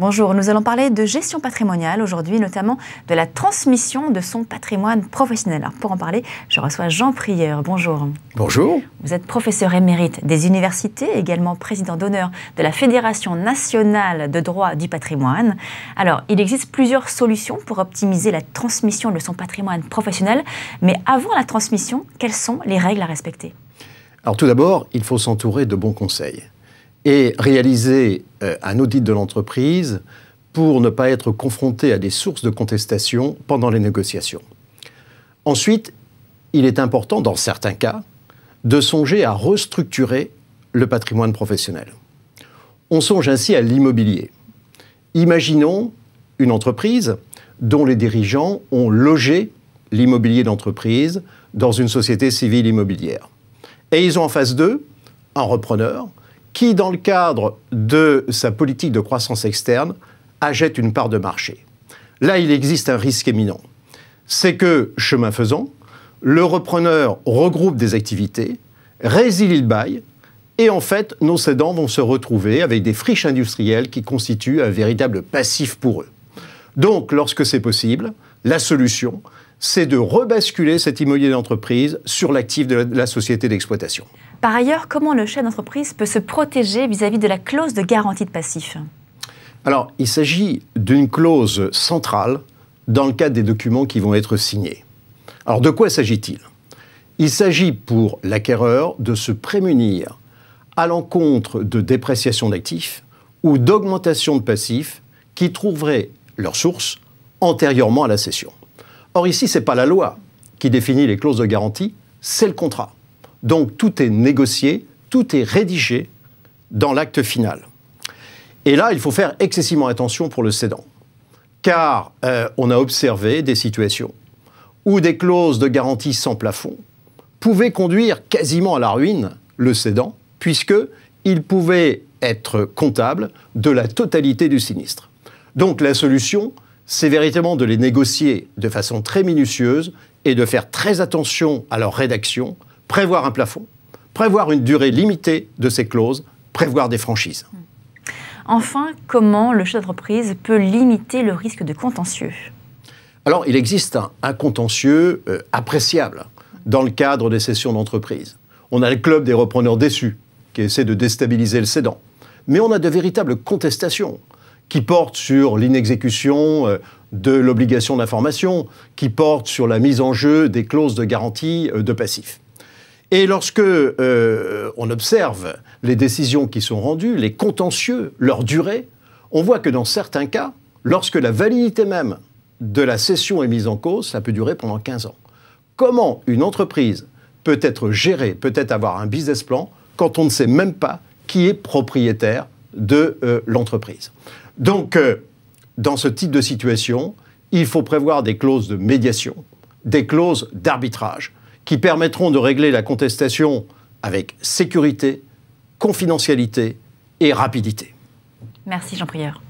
Bonjour, nous allons parler de gestion patrimoniale aujourd'hui, notamment de la transmission de son patrimoine professionnel. Alors pour en parler, je reçois Jean Prieur. Bonjour. Bonjour. Vous êtes professeur émérite des universités, également président d'honneur de la Fédération nationale de droit du patrimoine. Alors, il existe plusieurs solutions pour optimiser la transmission de son patrimoine professionnel, mais avant la transmission, quelles sont les règles à respecter Alors tout d'abord, il faut s'entourer de bons conseils et réaliser euh, un audit de l'entreprise pour ne pas être confronté à des sources de contestation pendant les négociations. Ensuite, il est important, dans certains cas, de songer à restructurer le patrimoine professionnel. On songe ainsi à l'immobilier. Imaginons une entreprise dont les dirigeants ont logé l'immobilier d'entreprise dans une société civile immobilière. Et ils ont en face d'eux un repreneur qui, dans le cadre de sa politique de croissance externe, achète une part de marché. Là, il existe un risque éminent. C'est que, chemin faisant, le repreneur regroupe des activités, résilie le bail, et en fait, nos cédants vont se retrouver avec des friches industrielles qui constituent un véritable passif pour eux. Donc, lorsque c'est possible, la solution, c'est de rebasculer cet immobilier d'entreprise sur l'actif de, la, société d'exploitation. Par ailleurs, comment le chef d'entreprise peut se protéger vis-à-vis -vis de la clause de garantie de passif Alors, il s'agit d'une clause centrale dans le cadre des documents qui vont être signés. Alors, de quoi s'agit-il Il s'agit pour l'acquéreur de se prémunir à l'encontre de dépréciation d'actifs ou d'augmentation de passifs qui trouveraient leur source antérieurement à la cession. Or ici, ce n'est pas la loi qui définit les clauses de garantie, c'est le contrat. Donc tout est négocié, tout est rédigé dans l'acte final. Et là, il faut faire excessivement attention pour le cédant, car euh, on a observé des situations où des clauses de garantie sans plafond pouvaient conduire quasiment à la ruine le cédant, puisqu'il pouvait être comptable de la totalité du sinistre. Donc la solution, c'est véritablement de les négocier de façon très minutieuse et de faire très attention à leur rédaction, prévoir un plafond, prévoir une durée limitée de ces clauses, prévoir des franchises. Hmm. Enfin, comment le chef d'entreprise peut limiter le risque de contentieux Alors, il existe un, contentieux euh, appréciable dans le cadre des sessions d'entreprise. On a le club des repreneurs déçus qui essaie de déstabiliser le cédant. Mais on a de véritables contestations qui porte sur l'inexécution euh, de l'obligation d'information, qui porte sur la mise en jeu des clauses de garantie euh, de passif. Et lorsque l'on euh, on observe les décisions qui sont rendues, les contentieux, leur durée, on voit que dans certains cas, lorsque la validité même de la cession est mise en cause, ça peut durer pendant 15 ans. Comment une entreprise peut être gérée, peut être avoir un business plan, quand on ne sait même pas qui est propriétaire de l'entreprise donc, euh, dans ce type de situation, il faut prévoir des clauses de médiation, des clauses d'arbitrage, qui permettront de régler la contestation avec sécurité, confidentialité et rapidité. Merci Jean Prieur.